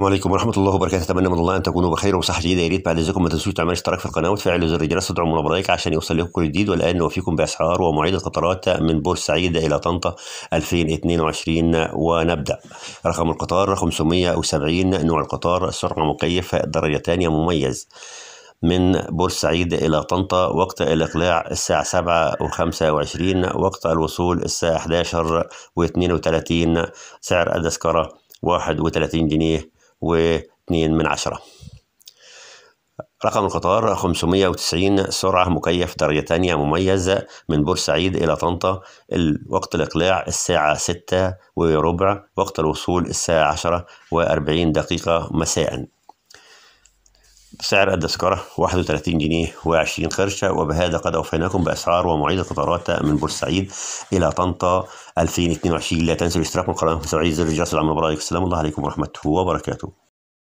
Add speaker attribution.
Speaker 1: السلام عليكم ورحمة الله وبركاته أتمنى من الله أن تكونوا بخير وصحة جيدة يا ريت بعد إذنكم ما تنسوش تعملوا اشتراك في القناة وتفعل زر الجرس تدعم برايك عشان يوصل لكم كل جديد والآن نوفيكم بأسعار ومواعيد القطارات من بورسعيد إلى طنطا 2022 ونبدأ رقم القطار 570 نوع القطار سرعة مكيفة درجة ثانية مميز من بورسعيد إلى طنطا وقت الإقلاع الساعة سبعة وخمسة وعشرين وقت الوصول الساعة 11 و32 سعر التذكرة 31 جنيه من عشرة رقم القطار 590 سرعة مكيف درجة تانية مميز من بورسعيد إلى طنطا وقت الإقلاع الساعة ستة وربع وقت الوصول الساعة عشرة وأربعين دقيقة مساءً سعر التذكرة 31 جنيه و20 قرشة وبهذا قد أوفيناكم بأسعار ومواعيد القطارات من بورسعيد إلى طنطا 2022 لا تنسوا الاشتراك من قناة بورسعيد زر الجرس العام برأيك السلام الله عليكم ورحمة وبركاته